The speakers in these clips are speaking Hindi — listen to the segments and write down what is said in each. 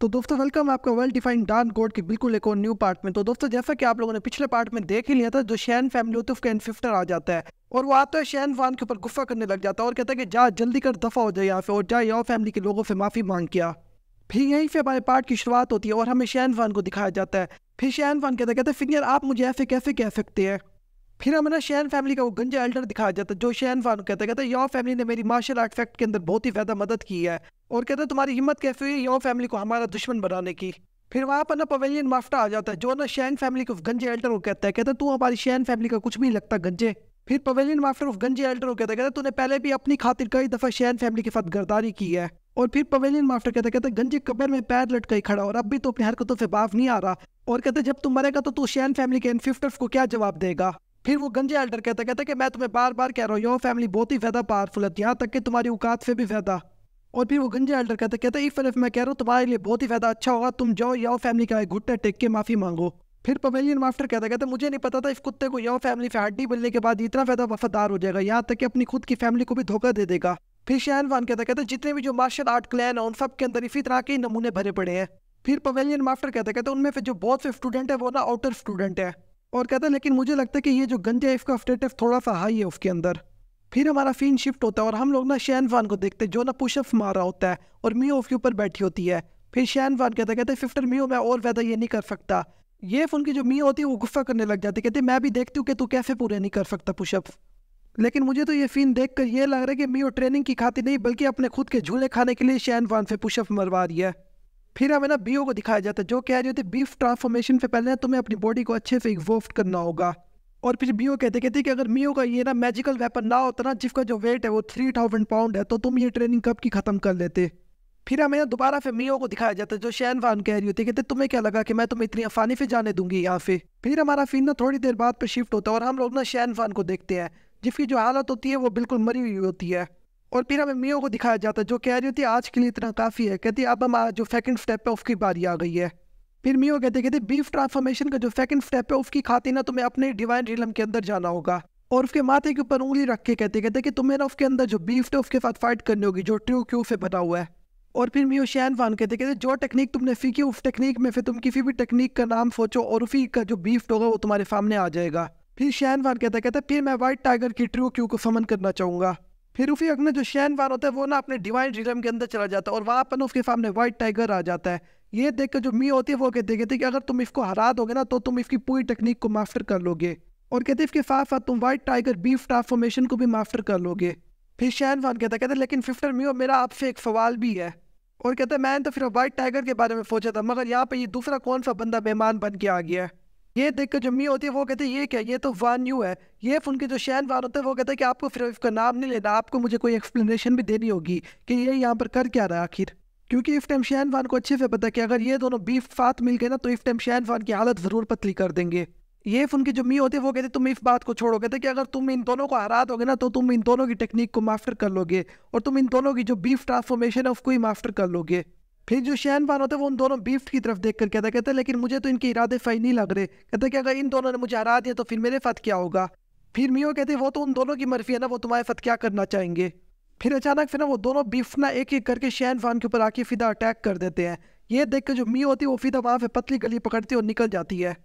तो दोस्तों वेलकम है आपका वेल डिफाइंड डार्क गोड के बिल्कुल एक और न्यू पार्ट में तो दोस्तों जैसा कि आप लोगों ने पिछले पार्ट में देख ही लिया था जो शैन फैमिली होती है उसका इन्फिफ्टर आ जाता है और वो आता है शैन वान के ऊपर गुस्सा करने लग जाता है और कहता है कि जा जल्दी कर दफा हो जाए यहाँ से और जा यहाँ फैमिली के लोगों से माफ़ी मांग किया फिर यहीं से हमारे पार्ट की शुरुआत होती है और हमें शैन वान को दिखाया जाता है फिर शैन वान कहता कहते हैं फिंगर आप मुझे ऐसे कैसे कह सकते हैं फिर हमें ना शहन फैमिली का वो गंजा एल्डर दिखाया जाता जो शहन फानू कहता है कहता है यौ फैमिली ने मेरी मार्शल आर्ट फैक्ट के अंदर बहुत ही ज़्यादा मदद की है और कहता है तुम्हारी हिम्मत कैसे हुई यौ फैमिली को हमारा दुश्मन बनाने की फिर वहाँ पर ना पवेलियन माफ्टा आ जाता है जो ना शैन फैमिली को गंजे एल्डर को कहता है कहता तू हमारी शहन फैमिली का कुछ भी नहीं लगता गंजे फिर पवेलियन माफ्टर ऑफ गंजे एल्डर को कहता है कहता तूने पहले भी अपनी खातिर कई दफ़ा शैन फैमिली के साथ गर्दारी की है और फिर पवेलियन माफ्टर कहता कहता गंजे कबर में पैर ही खड़ा और अब भी तो अपनी हरकतों से बाफ नहीं आ रहा और कहते जब तुम मरेगा तो तू शैन फैमिली के एनफिफ्टर्स को क्या जवाब देगा फिर वो गंजे एल्डर कहता कहता कि मैं तुम्हें बार बार कह रहा हूँ योर फैमिली बहुत ही ज़्यादा पावरफुल है यहाँ तक कि तुम्हारी औकात से भी ज़्यादा और फिर वो गंजे एल्डर कहता कहता इफ एल्फ मैं कह रहा हूँ तुम्हारे लिए बहुत ही ज़्यादा अच्छा होगा तुम जाओ यो फैमिली का घुटने टेक के माफ़ी मांगो फिर पवेलियन मास्टर कहता कहता मुझे नहीं पता था इस कुत्ते को यो फैमिली से हड्डी मिलने के बाद इतना ज़्यादा वफादार हो जाएगा यहाँ तक कि अपनी खुद की फैमिली को भी धोखा दे देगा फिर वान कहता कहता जितने भी जो मार्शल आर्ट क्लैन है उन सब के अंदर इसी तरह के नमूने भरे पड़े हैं फिर पवेलियन मास्टर कहता कहते उनमें फिर जो बहुत से स्टूडेंट है वो ना आउटर स्टूडेंट है और कहता है लेकिन मुझे लगता है कि ये जो गंजे एफ का ऑफ्टेटिव थोड़ा सा हाई है उसके अंदर फिर हमारा फीन शिफ्ट होता है और हम लोग ना शैन वान को देखते हैं जो ना पुशअप मार रहा होता है और मियो उसके ऊपर बैठी होती है फिर शैन वान कहता है कहते हैं फिफ्टर मियो मैं और ज़्यादा ये नहीं कर सकता ये फोन की जो मियो होती है वो गुस्सा करने लग जाती है कहते मैं भी देखती हूँ कि तू कैसे पूरे नहीं कर सकता पुशअप लेकिन मुझे तो ये फीन देख कर ये लग रहा है कि मियो ट्रेनिंग की खाती नहीं बल्कि अपने खुद के झूले खाने के लिए शैन वान से पुशअप मरवा रही है फिर हमें ना बीओ को दिखाया जाता है जो कह रही होती है बीफ ट्रांसफॉर्मेशन से पहले ना तुम्हें अपनी बॉडी को अच्छे से इवोल्व करना होगा और फिर बीओ कहते कहते कि अगर मीओ का ये ना मैजिकल वेपन ना होता ना जिसका जो वेट है वो थ्री थाउजेंड पाउंड है तो तुम ये ट्रेनिंग कब की ख़त्म कर लेते फिर हमें दोबारा फिर मियो को दिखाया जाता है जो शैन वान कह रही होती है कहते तुम्हें क्या लगा कि मैं तुम्हें इतनी आसानी से जाने दूंगी यहाँ से फिर हमारा फिर ना थोड़ी देर बाद पर शिफ्ट होता है और हम लोग ना शैन वान को देखते हैं जिसकी जो हालत होती है वो बिल्कुल मरी हुई होती है और फिर हमें मियो को दिखाया जाता है जो कह रही होती है आज के लिए इतना काफ़ी है कहती है अब हम जो सेकंड स्टेप है उसकी बारी आ गई है फिर मियो कहते कहते बीफ ट्रांसफॉर्मेशन का जो सेकंड स्टेप है उसकी खाती ना तुम्हें अपने डिवाइन रिलम के अंदर जाना होगा और उसके माथे के ऊपर उंगली रख के कहते कहते कि तुम्हें ना उसके अंदर जो बीफ है उसके साथ फाइट करनी होगी जो ट्रू क्यू से बना हुआ है और फिर मियो शैन वान कहते कहते जो टेक्निक तुमने सीखी उस टेक्निक में फिर तुम किसी भी टेक्निक का नाम सोचो और उसी का जो बीफ होगा वो तुम्हारे सामने आ जाएगा फिर शैन वान कहता कहते फिर मैं वाइट टाइगर की ट्रू क्यू को समन करना चाहूँगा फिर उसी वक्त में जो शैन वार होता है वो ना अपने डिवाइन रिलम के अंदर चला जाता है और वहाँ पर ना उसके सामने वाइट टाइगर आ जाता है ये देख कर जो मी होती है वो कहते कहते कि अगर तुम इसको हरा दोगे ना तो तुम इसकी पूरी टेक्निक को मास्टर कर लोगे और कहते इसके साथ साथ तुम वाइट टाइगर बीफ ट्रांसफॉर्मेशन को भी मास्टर कर लोगे फिर शैन वान कहता कहते लेकिन फिफ्टर मियो मेरा आपसे एक सवाल भी है और कहता मैंने तो फिर वाइट टाइगर के बारे में सोचा था मगर यहाँ पर ये दूसरा कौन सा बंदा मेहमान बन के आ गया है ये देख कर जो मी होती है वो कहते हैं ये क्या ये तो वन यू है ये उनके जो शैन वान होते हैं वो कहते हैं कि आपको फिर उसका नाम नहीं लेना आपको मुझे कोई एक्सप्लेनेशन भी देनी होगी कि ये यहाँ पर कर क्या रहा है आखिर क्योंकि इफ टाइम शैन वान को अच्छे से पता कि अगर ये दोनों बीफ साथ मिल गए ना तो इफ टाइम शैन वान की हालत ज़रूर पतली कर देंगे ये उनके जो मी होते हैं वो कहते तुम इस बात को छोड़ो कहते कि अगर तुम इन दोनों को हरा दोगे ना तो तुम इन दोनों की टेक्निक को मास्टर कर लोगे और तुम इन दोनों की जो बीफ ट्रांसफॉर्मेशन है उसको ही मास्टर कर लोगे फिर जो शहनवान होते हैं वो उन दोनों बीफ की तरफ देख कर कहता कहता लेकिन मुझे तो इनके इरादे फाई नहीं लग रहे कहते कि अगर इन दोनों ने मुझे हरा दिया तो फिर मेरे साथ क्या होगा फिर मियो कहते वो तो उन दोनों की मर्फी है ना वो तुम्हारे साथ क्या करना चाहेंगे फिर अचानक फिर ना वो दोनों बीफ ना एक एक करके शहन फान के ऊपर आके फिदा अटैक कर देते हैं ये देख कर जो मियो होती है वो फिदा वहाँ पे पतली गली पकड़ती है और निकल जाती है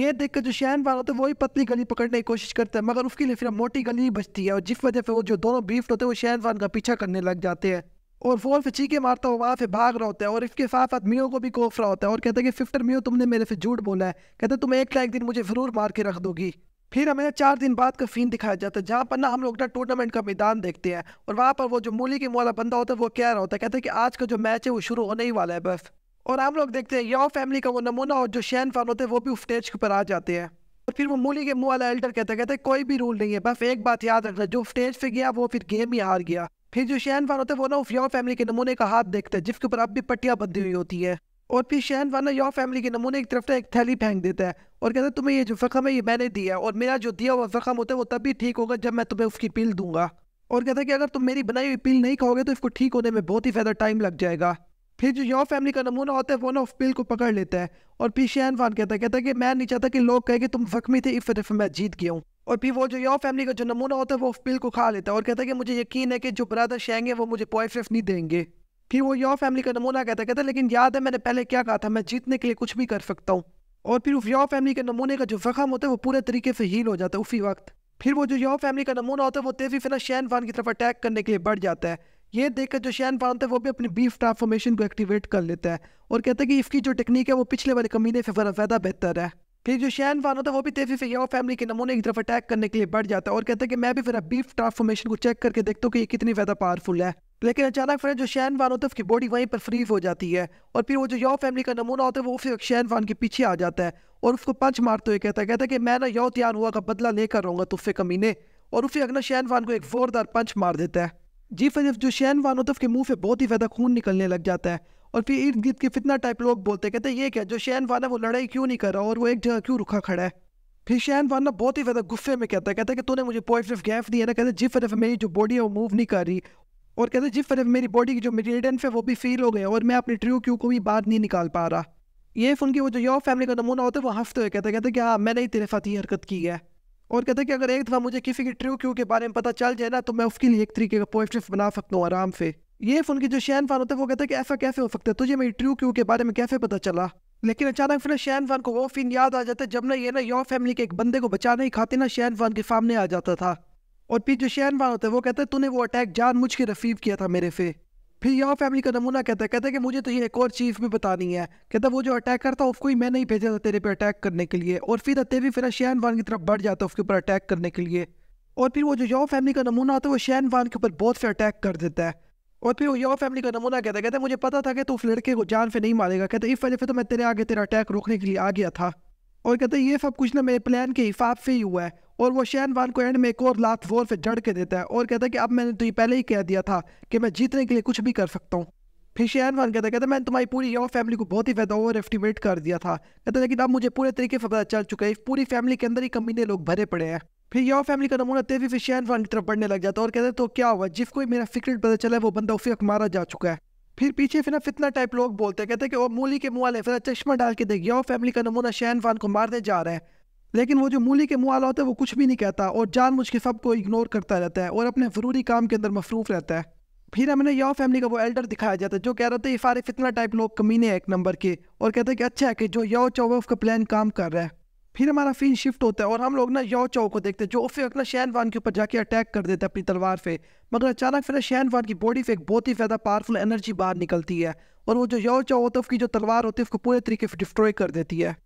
ये देख कर जो शहन फान होते हैं वही पतली गली पकड़ने की कोशिश करते हैं मगर उसके लिए फिर मोटी गली बचती है और जिस वजह से वो जो दोनों बीफ होते हैं वो शहन फान का पीछा करने लग जाते हैं और फोन से चीखे मारता हुआ वहाँ पे भाग रहा होता है और इसके साथ साथ मियो को भी कोफ रहा होता है और कहता है कि फिफ्टर मियो तुमने मेरे से झूठ बोला है कहते तुम एक ना एक दिन मुझे ज़रूर मार के रख दोगी फिर हमें चार दिन बाद का सीन दिखाया जाता है जहाँ पर ना हम लोग ना टूर्नामेंट का मैदान देखते हैं और वहाँ पर वो जो मूली की वाला बंदा होता है वो कह रहा होता है कहते हैं कि आज का जो मैच है वो शुरू होने ही वाला है बस और हम लोग देखते हैं यो फैमिली का वो नमूना और जो शैन फैन होते हैं वो भी उस स्टेज के ऊपर आ जाते हैं और फिर वो मूली के मुँह वाला एल्टर कहता है कहते हैं कोई भी रूल नहीं है बस एक बात याद रखना जो स्टेज पे गया वो फिर गेम ही हार गया फिर जो शहनवान होते है वो ना उफ फैमिली के नमूने का हाथ देखते हैं जिसके ऊपर अब भी पट्टियाँ बंधी हुई होती है और फिर शहनवान ना यो फैमिली के नमूने की तरफ ना एक थैली फेंक देता है और कहता है तुम्हें ये जो ज़ख़म है ये मैंने दिया और मेरा जो दिया हुआ ज़ख़म होता है वो तभी ठीक होगा जब मैं तुम्हें उसकी पील दूंगा और कहता है कि अगर तुम मेरी बनाई हुई पील नहीं खाओगे तो इसको ठीक होने में बहुत ही ज़्यादा टाइम लग जाएगा फिर जो योर फैमिली का नमूना होता है वो ना उस पील को पकड़ लेता है और फिर शहनवान कहता है कहता है कि मैं नहीं चाहता कि लोग कहे कि तुम ज़ख्मी थे इस वजह से मैं जीत गया हूँ और फिर वो जो यौ फैमिली का जो नमूना होता है वो बिल को खा लेता है और कहता है कि मुझे यकीन है कि जो ब्रदर शेंग है वो मुझे बॉयफ्रेफ नहीं देंगे फिर वो यौ फैमिली का नमूना कहता है कहता है लेकिन याद है मैंने पहले क्या कहा था मैं जीतने के लिए कुछ भी कर सकता हूँ और फिर उस यौ फैमिली के नमूने का जो ज़ख़म होता है वो पूरे तरीके से हील हो जाता है उसी वक्त फिर वो जो यौ फैमिली का नमूना होता है वो तेजी फिर शैन फान की तरफ अटैक करने के लिए बढ़ जाता है ये देखकर जो शैन फान था है वो भी अपनी बीफ ट्रांसफॉर्मेशन को एक्टिवेट कर लेता है और कहता है कि इसकी जो टेक्निक है वो पिछले वाले कमीने से ज़्यादा बेहतर है फिर जो शैन फान होता है वो भी तेफिफ या फैमिली के नमूने की तरफ अटैक करने के लिए बढ़ जाता है और कहता है कि मैं भी फिर बीफ ट्रांसफॉर्मेशन को चेक करके देखता हूँ कि ये कितनी ज़्यादा पावरफुल है लेकिन अचानक फिर जो शैन फान होता है उसकी बॉडी वहीं पर फ्रीज हो जाती है और फिर वो जो यौ फैमिली का नमूना होता है वो फिर शैन वान के पीछे आ जाता है और उसको पंच मारते हुए कहता है कहता है कि मैं ना यौ त्यान हुआ का बदला लेकर रहूँगा तुफे कमीने और उसे अगला शैन वान को एक जोरदार पंच मार देता है जी फिर जो शैन फान होता है उसके मुँह से बहुत ही ज़्यादा खून निकलने लग जाता है और फिर इर्द गिर्द के फितना टाइप लोग बोलते कहते ये क्या जो शैन वाना है वो लड़ाई क्यों नहीं कर रहा और वो एक जगह क्यों रुखा खड़ा है फिर शैन वाना बहुत ही ज़्यादा गुस्से में कहता है कहता है कि तूने मुझे पॉइंट ऑफ गैफ दिया ना कहते जिस वजह मेरी जो बॉडी है वो मूव नहीं कर रही और कहते जिस वजह मेरी बॉडी की जो मेरिडेंस है वो भी फील हो गया और मैं अपने ट्रू क्यू को भी बाहर नहीं निकाल पा रहा ये उनकी वो जो योर फैमिली का नमूना होता है वो हंसते हुए कहते कहते कि हाँ मैंने ही तेरे साथ ही हरकत की है और कहते कि अगर एक दफ़ा मुझे किसी के ट्रू क्यू के बारे में पता चल जाए ना तो मैं उसके लिए एक तरीके का पॉजिटिव बना सकता हूँ आराम से ये फोन की जो शैन फान होता है वो कहता है कि ऐसा कैसे हो सकता है तुझे मेरी ट्रू क्यू के बारे में कैसे पता चला लेकिन अचानक फिर शैन फान को वो फिन याद आ जाता है जब ना ये ना योर फैमिली के एक बंदे को बचाने ही खाते ना शैन फान के सामने आ जाता था और फिर जो शैन फान होता है वो कहता है तूने वो अटैक जान मुझ के रसीव किया था मेरे से फिर योर फैमिली का नमूना कहता है कहता है कि मुझे तो ये एक और चीज़ भी बतानी है कहता है वो जो अटैक करता उसको ही मैं नहीं भेजा था तेरे पे अटैक करने के लिए और फिर अतः भी फिर शैन फान की तरफ बढ़ जाता है उसके ऊपर अटैक करने के लिए और फिर वो जो योर फैमिली का नमूना होता है वो शैन फान के ऊपर बहुत से अटैक कर देता है और फिर योर फैमिली का नमूना कहता कहते मुझे पता था कि तू तो उस लड़के को जान से नहीं मारेगा कहते इस वजह से तो मैं तेरे आगे तेरा अटैक रोकने के लिए आ गया था और कहते ये सब कुछ ना मेरे प्लान के हिसाब से ही हुआ है और वो वान को एंड में एक और लात जोर से जड़ के देता है और कहता है कि अब मैंने तो ये पहले ही कह दिया था कि मैं जीतने के लिए कुछ भी कर सकता हूँ फिर शेन खान कहता कहता मैंने तुम्हारी पूरी यंग फैमिली को बहुत ही ज़्यादा ओवर एस्टिमेट कर दिया था कहता लेकिन अब मुझे पूरे तरीके से पता चल चुका है पूरी फैमिली के अंदर ही ने लोग भरे पड़े हैं फिर यंग फैमिली का नमूना तेजी फिर शेन खान की तरफ बढ़ने लग जाता है और कहते तो क्या हुआ जिसको मेरा सीक्रेट पता चला है वो बंदा उसी वक्त मारा जा चुका है फिर पीछे फिर ना फितना टाइप लोग बोलते हैं कहते हैं कि वो मूली के मुँह वाले फिर चश्मा डाल के देख यौ फैमिली का नमूना शहन फान को मारने जा रहे हैं लेकिन वो जो मूली के मुँह वाला होता है वो कुछ भी नहीं कहता और जान के सबको इग्नोर करता रहता है और अपने ज़रूरी काम के अंदर मसरूफ़ रहता है फिर हमने यह फैमिली का वो एल्डर दिखाया जाता है जो कह रहा था ये सारे फितना टाइप लोग कमीने हैं एक नंबर के और कहते हैं कि अच्छा है कि जो यो चौवफ का प्लान काम कर रहा है फिर हमारा फिन शिफ्ट होता है और हम लोग ना यो चौ को देखते हैं जो फिर अपना वान के ऊपर जाके अटैक कर देता है अपनी तलवार पे मगर अचानक फिर वान की बॉडी पर एक बहुत ही ज़्यादा पावरफुल एनर्जी बाहर निकलती है और वो जो यो चौ होता है उसकी जो तलवार होती है उसको पूरे तरीके से डिस्ट्रॉय कर देती है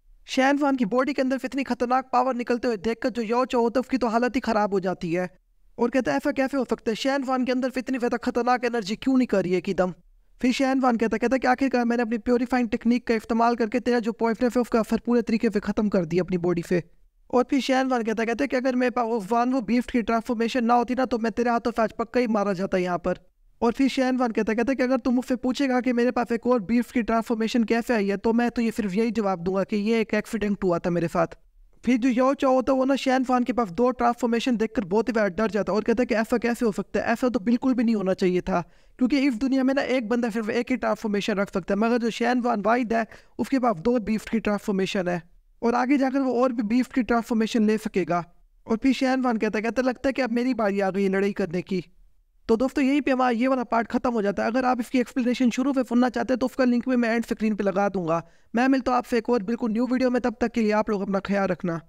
वान की बॉडी के अंदर इतनी खतरनाक पावर निकलते हुए देखकर जो यो चौ होता है उसकी तो हालत ही ख़राब हो जाती है और कहता है ऐसा कैसे हो सकता है शहन वान के अंदर इतनी ज़्यादा खतरनाक एनर्जी क्यों नहीं करी है कि दम फिर शहन वान कहता कहता कि आखिरकार मैंने अपनी प्योरीफाइंग टेक्निक का इस्तेमाल करके तेरा जो पॉइंटनेस है उसका असर पूरे तरीके से ख़त्म कर दिया अपनी बॉडी से और फिर शहन वान कहता कहते कि अगर मेरे पास वान वो बीफ की ट्रांसफॉर्मेशन ना होती ना तो मैं तेरे हाथों से आज पक्का ही मारा जाता यहाँ पर और फिर शहन वान कहता कहता कि अगर तुम मुझसे पूछेगा कि मेरे पास एक और बीफ की ट्रांसफॉर्मेशन कैसे आई है तो मैं तो ये सिर्फ यही जवाब दूंगा कि ये एक एक्सीडेंट हुआ था मेरे साथ फिर जो यो चाहो होता तो है वो ना शैन फान के पास दो ट्रांसफॉर्मेशन देखकर बहुत ही डर जाता है और कहता है कि ऐसा कैसे हो सकता है ऐसा तो बिल्कुल भी नहीं होना चाहिए था क्योंकि इस दुनिया में ना एक बंदा सिर्फ एक ही ट्रांसफॉर्मेशन रख सकता है मगर जो शैन फान वाइद है उसके पास दो बीफ की ट्रांसफॉर्मेशन है और आगे जाकर वो और भी बीफ की ट्रांसफॉर्मेशन ले सकेगा और फिर शैन फान कहता है कहता लगता है कि अब मेरी बारी आ गई है लड़ाई करने की तो दोस्तों यहीं पे हमारा ये वाला पार्ट खत्म हो जाता है अगर आप इसकी एक्सप्लेनेशन शुरू से सुनना चाहते हैं तो उसका लिंक भी मैं एंड स्क्रीन पे लगा दूंगा मैं मिलता तो हूँ आपसे एक और बिल्कुल न्यू वीडियो में तब तक के लिए आप लोग अपना ख्याल रखना